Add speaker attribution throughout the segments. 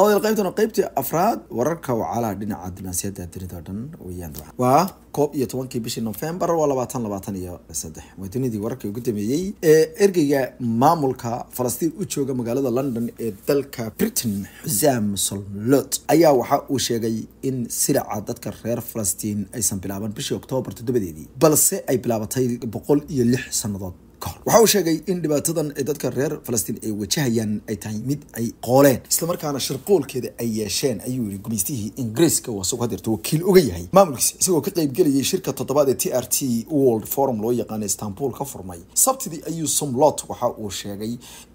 Speaker 1: dabadee qaybtana qaybtii afraad wararka wacaalaa dhinaca dibnaasiyada dunida o dhan weyaan waa koob iyo tobankii bishii nofembar waa labaatan labaatan iyo saddex waa dunidii wararkii ugu dambeeyey ee ergeyga maamulka falastiin u jooga magaalada london ee dalka britain xusaam solot ayaa waxa uu sheegay in silaca dadka reer falastiin aysan bilaaban bishii oktoobar toddobadeedii balse ay bilaabatay boqol iyo lix sannadood waxa uu sheegay in dhibaatadan ee dadka reer falastiin ay wajahayaan ay tahay mid ay qooleen islamarkaana shirqoolkeeda ay yeesheen ayuu yidhi gumaystihii ingiriiska uu asagu hadeerto wakiil oga yahay maamulkiisa isagoo ka qaybgelayay shirka toddobaad ee t r t world forum loo yaqaana istanbul ka furmay sabtidii ayuu somlot waxa uu sheegay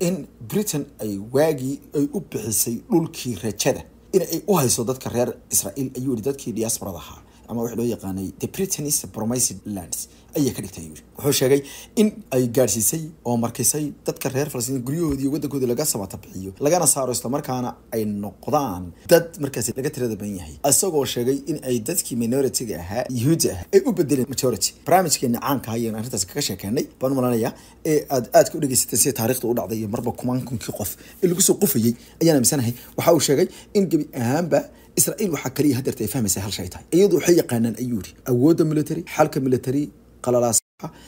Speaker 1: in britain ay waagii ay u bixisay dhulkii rajada in ay u hayso dadka reer israa'iil ayuu yihi dadkii diaasbarad ahaa ama w loo yaqaanay the britanis promised lands ayay ka dhigtay yiri wuxuu sheegay in ay gaadhsiisay oo markisay dadka reer falastiin guryahoodii waddankoodii laga sabata lagana saaro islamarkaana ay noqdaan dad markaasi laga tirada badan yahay isagoo sheegay in ay dadkii minoritiga ahaa yuhuudda ahaa ay u bedeleen majority barnaamijkeena caanka ayaan arrintaas kaga sheekeenay baan malanaya ee aad aadka u dhegeysatay sida taariikhda u dhacday marba kumaan kunkii qof ee lagu soo qufayay ayaan aaminsanahay waxa uu sheegay in gebi ahaanba israa'iil waxaa kaliya hadeerta ay fahmaysaa hal shay tahay iyadu waxay yaqaanaan ayuu yidhi awoodda military xalka military qalalaas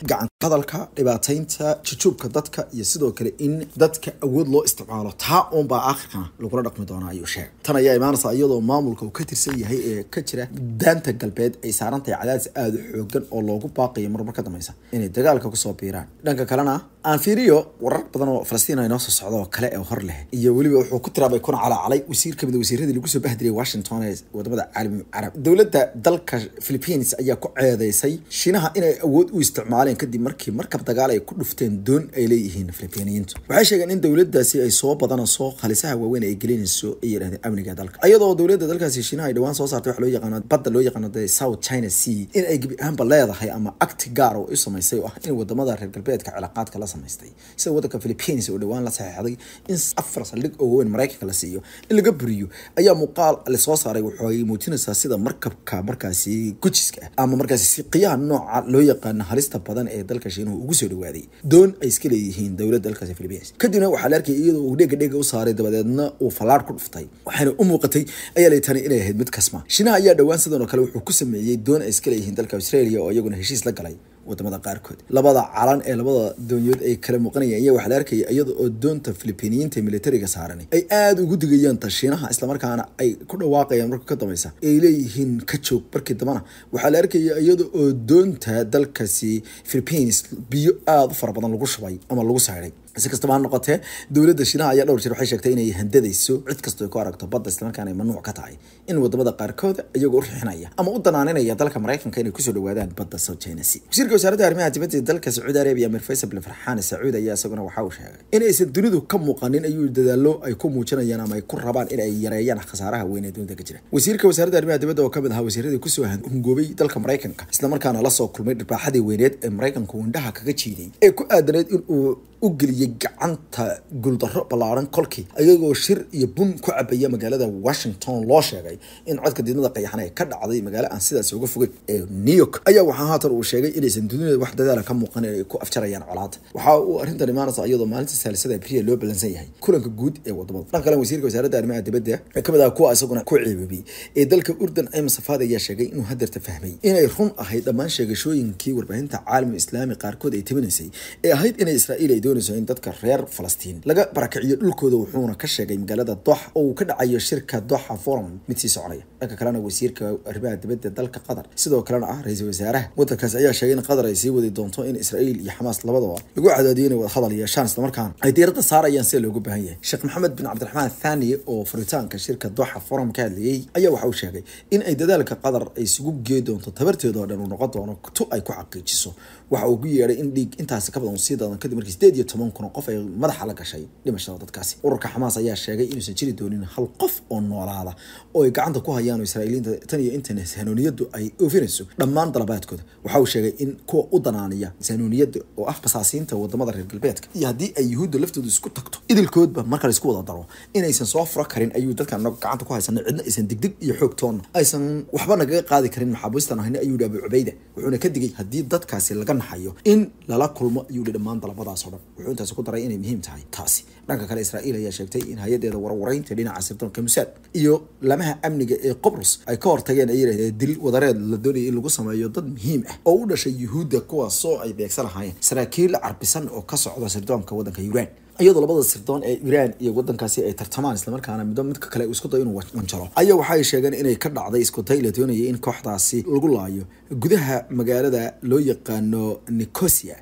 Speaker 1: gacan hadalka dhibaataynta jujuubka dadka iyo sidoo kale in dadka awood loo isticmaalo taa uunbaa aakhirkan lagula dhaqmi doonaa ayuu sheegay tan ayaa imaanaysa iyadoo maamulka uu ka tirsan yahay ee ka jira daanta galbeed ay saarantahay cadaadis aada u xoogan oo loogu baaqayo marmar ka dambeysa inay dagaalka kusoo biiraan dhanka kalena aan fiiriyo warar badan oo falastiin ay noo soo socdo oo kale ee hor leh iyo weliba wuxuu ku tiraabay kuna calacalay wasiir kamid wasiiradii lagu soo bahdiriyay washington ee wadamada caalami carab dowladda dalka philippines ayaa ku ceedeysay shiinaha inay awood u isticmaalo isticmaaleen kadib markii markab dagaal ay ku dhufteen doon ay leeyihiin filibiiniyiintu waxay sheegeen in dowladaasi ay soo badana soo khalisaha waaweyn ay gelinayso ay yidhahdeen amniga dalka iyadoo dowladda dalkaasi shiinaha ay dhawaan soo saartay waxa loo yaqaano badda loo yaqaano de south china sea in ay gebi ahaanba leedahay ama acti gaar oo u samaysay oo ah in wadamada reer galbeedka cilaaqaadka la samaystay sida waddanka philippines oo dhawaan la saxeexday in afar saldhig oo waaweyn maraykanka la siiyo in laga buriyo ayaa muuqaal lasoo saaray waxay muujinaysaa sida markabka markaasi gujiska ah ama markaasi siqiyaha nooca loo yaqaano halista inta badan ee dalka shiinuhu ugu soo dhawaaday doon ay iska leeyihiin dowladda dalkaasi philibiins kadibna waxaa la arkay iyadoo uu dhega dheega u saaray dabadeedna uu fallaar ku dhuftay waxaana u muuqatay ayaa la yitani inay ahayd mid kasma shiinaha ayaa dhowaan sidan oo kale wuxuu ku sameeyey doon ay iska leeyihiin dalka australia oo iyaguna heshiis la galay wadamada qaarkood labada calan ee labada doonyood ay kala muuqanayaan ayaa waxaa la arkaya iyada oo doonta filibiiniyiinta militariga saaran ay aada ugu digayaan tashiinaha islamarkaana ay ku dhawaaqayaan marka ka dambaysa ay leeyihiin ka joog markii dambana waxaa la arkaya iyada oo doonta dalkaasi philippines biyo aada u fara badan lagu shubay ama lagu sayray si kastaba ha noqotee dowladda shiinaha ayaa dhowr jeer waxay sheegtay inay handadayso cid kastoo ay ku aragto badda islamarkaana ay mamnuuc ka tahay in wadamada qaarkooda iyagoo u rixinaya ama u danaaninaya dalka maraykanka inay kusoo dhawaadaan badda south china sea wasiirka wasaaradda arrimaha dibadda ee dalka sacuudi arabia mir faysal farxaan sacuud ayaa isaguna waxa uu sheegay in dunidu ka muuqanin ayuu dadaallo ay ku muujinayaan ama ay ku rabaan in ay yareeyaan khasaaraha weyn ee dunida ka jira wasiirka wasaaradda arrimaha dibadda oo kamid ahaa wasiiradii kusoo hungoobay dalka maraykanka islamarkaana lasoo kulmay dhirbaaxadii weyneed ee maraykanku indhaha kaga jiiday ee ku aadanayd in u geliyey gacanta guldaro ballaaran kolkii ayagoo shir iyo bun ku cabaya magaalada washington loo sheegay in codka diidmada qayaxan ee ka dhacday magaalo aan sidaas uga fogeyn ee new york ayaa waxaa haatan uu sheegay inaysan dunida wax dadaala ka muuqan inay ku afjarayaan colaada waxa uu arrintan imaanaysa iyadoo maalinta saalisada abriil loo ballansan yahay kulanka guud ee wadamada dhan kale wasiirka wasaaradda arrimaha dibadda ee kamid ah kuwa isaguna ku ceebabiyey ee dalka urdan ayman safaad ayaa sheegay inuu hadeerta fahmay inay run ahayd dhammaan sheegashooyinkii warbaahinta caalami islaami qaarkood ay tabinaysay ee ahayd inay israa'iil ay doon doonayso in dadka reer falastiin laga barakiciyo dhulkooda wuxuuna ka sheegay magaalada doxa oo uu ka dhacayo shirka doxa forum mid sii soconaya dhanka kalena wasiirka arrimaha dibadda dalka qatar sidoo kalena ah ra-iisul wasaaraha waddankaas ayaa sheegay in qatar ay sii wadi doonto in israa'iil iyo xamaas labadaba lagu cadaadiyo inay wadahadal yeeshaan islamarkaana ay diirada saarayaan sida loogu baahan yahay sheekh maxamed bin cabdiraxmaan thani oo furitaanka shirka doxa forum ka hadlayay ayaa waxa uu sheegay in ay dadaalka qatar ay isugu gee doonto tabarteedoo dhan uu noqon doono tu ay ku xaqiijiso waxa uu ku yeedhay in dhiig intaasi ka badan sii daadan kadib markii sideed iyo toban kun qof ay madaxa la gashay dhimashada dadkaasi ururka xamaas ayaa sheegay inuusan jiri doonin hal qof oo noolaada oo ay gacanta ku hayaan israa'iiliinta tan iyo intan hanuuniyadu ay oofinayso dhammaan dalabaadkooda waxa uu sheegay in kuwa u danaanaya hanuuniyada oo ah basaasiinta wadamada reer galbeedka iyo haddii ay yuhuudda laftooda isku tagto idilkoodba marka la isku wada daro inaysan soo fura karin ayuu dadkan gacanta ku haysana cidna aysan digdig iyo xoog toonna aysan waxba nagaga qaadi karin maxaabiistan ahayna ayuu yidhi abu cubayda wuxuuna ka digay haddii dadkaasi laga naxayo in lala kulmo ayuu yidhi dhammaan dalabadaas dhan wuxuu intaas ku daray inay muhiim tahay taasi dhanka kale israa'iil ayaa sheegtay in hay-adeeda warwareynta dhinaca sirdoonka musaad iyo lamaha amniga ee qobrus ay ka hortageen ay yidhahdeen dil wadareed la doonayay in lagu sameeyo dad muhiim ah oo u dhashay yuhuudda kuwaasoo ay beegsan lahaayeen saraakiil carbisan oo ka socda sirdoonka waddanka yuuraan iyadoo labada sirdoon ee iraan iyo wadankaasi ay tartamaan islamarkaana muddo midka kale isku dayo inuu wanjaro ayaa waxaay sheegeen inay ka dhacday iskuday la doonayay in kooxdaasi lagu laayo gudaha magaalada loo yaqaano nicosia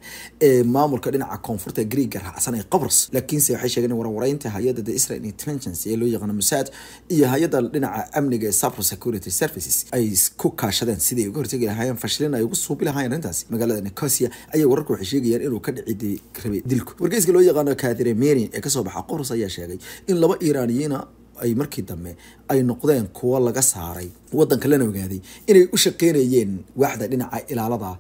Speaker 1: ee maamulka dhinaca koonfurta greega raacsan ee qabrs laakiinse waxay sheegeen warwareynta hay-adda the israel intelligence ee loo yaqaano musaad iyo hay-adda dhinaca amniga ee cyber security services ay ku kaashadeen siday uga hortegi lahaayeen fashilin ay ugu suubi lahaayeen arrintaasi magaalada nicosia ayaa wararku waxay sheegayaan inuu ka dhici dilku wargeyska loo yaqaano kaadi Kremlin ee kasoo baxa Qors ayaa sheegay in laba Iiraaniyiina ay markii dambe ay noqdeen kuwo laga saaray wadanka lana ogaaday inay u shaqeynayeen waaxda dhinaca ilaalada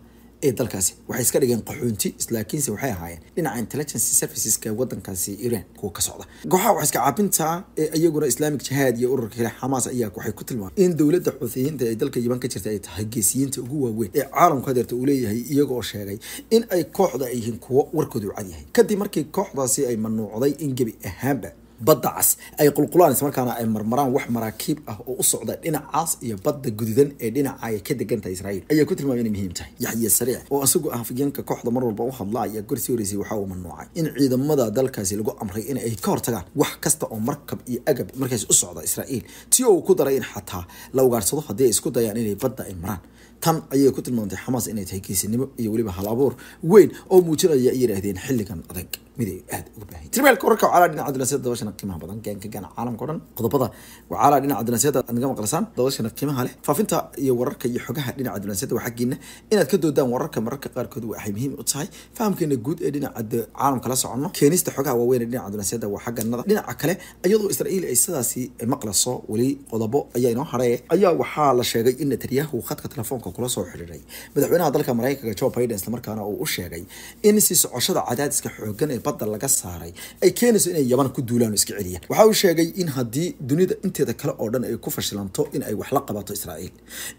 Speaker 1: ee dalkaasi waxay iska dhigeen qaxuunti islaakiinse waxay ahaayeen dhinaca intelligence serviceska wadankaasi iran kuwa ka socda kooxaha wax iskacaabinta ee iyaguna islaamic jihaad iyo ururka kale xamaas ayaa waxay ku tilmaamen in dowladda xuuthiyiinta ee dalka yiban ka jirta ay tahay geesiyiinta ugu waaweyn ee caalamku hadeerta uu leeyahay iyaga sheegay in ay kooxda ay yihiin kuwo warkoodu cad yahay kadib markii kooxdaasi ay manuucday in gebi ahaanba badda cas ay qulqulaan markaana ay marmaraan wax maraakiib ah oo u socda dhinacaas iyo badda gududan ee dhinaca ay ka degan tahay israa'iil ayaa ku tilmaamay inay muhiim tahay yaxye sariic oo isagu afyanka ah kooxda mar walba u hadla ayaa goor sii horeysay waxa uu mamnuucay in ciidamada dalkaasi lagu amray in ay ka hortagaan wax kasta oo markab iyo agab markaas u socda israa'iil si uu ku daray in xataa la ugaarsado haddii ay isku dayaan inay badda ay maraan tan ayay ku tilmaamtay xamaas inay tahay geesinimo iyo weliba halabuur weyn oo muujinaya ay yidhaahdeen xilligan adag miday aad uga baahan tirmeelka wararka wacaalaa dhinaca dinaasiyada dabashana qiimaha badan geenka gaana caalamka o dhan qodobada wacaalaa dhinaca dinaasiyada aad naga maqlasaan dabashana qiimaha leh faafinta iyo wararka iyo xogaha dhinaca dinaasiyada waa xaggiina inaad ka doodaan wararka mararka qaarkood waxay muhiim u tahay fahamkeena guud ee dhinaca caalamka la soconno keenista xogaha waaweyne dhinaca dinaasiyada waa xagganada dhinaca kale iyadoo israa'iil ay sidaasi maqlaso weli qodobo ayaa inoo haree ayaa waxaa la sheegay in netanyahu khadka telefoonka kula soo xiriiray madaxweynaha dalka maraykanka joe biden islamarkaana uu u sheegay in si socoshada cadaadiska xoogan ee badda laga saaray ay keenayso inay yaban ku duulaan iska celiya waxa uu sheegay in haddii dunida inteeda kale oo dhan ay ku fashilanto in ay wax la qabato israa'iil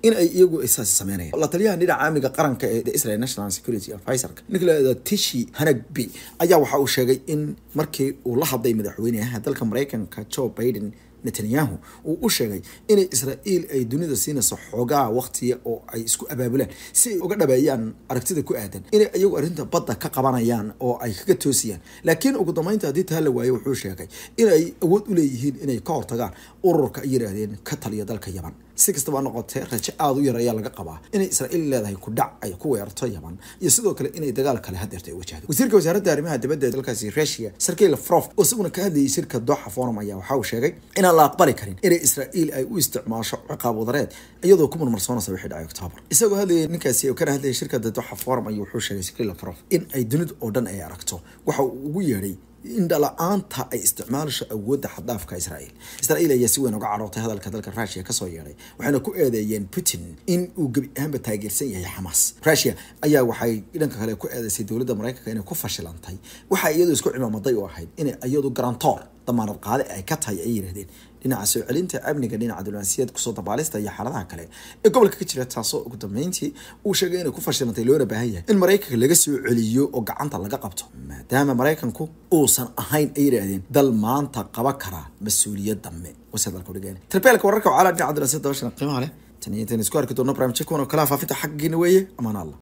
Speaker 1: in ay iyagu isaas sameynayaan la taliyaha dhinaca amniga qaranka ee israel national security advisorka nicola tishi hanagby ayaa waxa uu sheegay in markii uu la hadlay madaxweynaha dalka maraykanka joe biden netanyahu uu u sheegay inay israa'iil ay dunida siinayso xoogaa wakhtiya oo ay isku abaabulaan si ay uga dhabeeyaan aragtida ku aadan inay iyagu arrinta badda ka qabanayaan oo ay kaga toosiyaan laakiin ugu dambeynta haddii taa la waaye wuxuu sheegay inay awood u leeyihiin inay ka hortagaan ururka ay yidhaahdeen ka taliya dalka yaman si kastaba noqotee rajo aada u yar ayaa laga qabaa inay israa'iil leedahay kudhac ay ku weerarto yaman iyo sidoo kale inay dagaal kale hadeerta ay wajahdo wasiirka wasaaradda arrimaha dibadda ee dalkaasi rusia sergey lafrof oo isaguna ka hadlayay shirka doxa forum ayaa waxa uu sheegay in la aqbali karin inay israa'iil ay u isticmaasho ciqaab wadareed iyadoo ku marmarsoonaysa wixii dhacay oktoobar isagoo hadlayay ninkaasi oo kana hadlayay shirkadda doxa forum ayuu wuxuu sheegay skrilla prof in ay dunidu oo dhan ay aragto waxa uu ugu yeedhay in dhala-aanta ay isticmaalasho awoodda xaddaafka israa'iil israa'iil ayaa si weyn uga carootay hadalka dalka rushiya kasoo yeedhay waxayna ku eedeeyeen putin in uu gebi ahaanba taageersan yahay xamaas rushiya ayaa waxay dhanka kale ku eedeysay dowladda maraykanka inay ku fashilantay waxaa iyadu isku cimaamaday u ahayd inay iyadu garantoor damaanad qaade ay ka tahay ay yidhahdeen dhinaca soo celinta amniga dhinaca diblomaasiyaed kusoo dabaalista iyo xaaladaha kale ee gobolka ka jira taasoo ugu dambeyntii uu sheegay inay ku fashilantay loona baahan yahay in maraykanka laga soo celiyo oo gacanta laga qabto maadaama maraykanku uusan ahayn ay yidhaahdeen dal maanta qaba kara mas-uuliyad dambe wasadalkudhigeen tarbeelka wararka wacala dhinaca diblomaasiyad dabashana qiimaha leh tan iyo intan isku arki doonno barnaamijyo kuwan oo kala faafinta xaggiina weeye amaan allah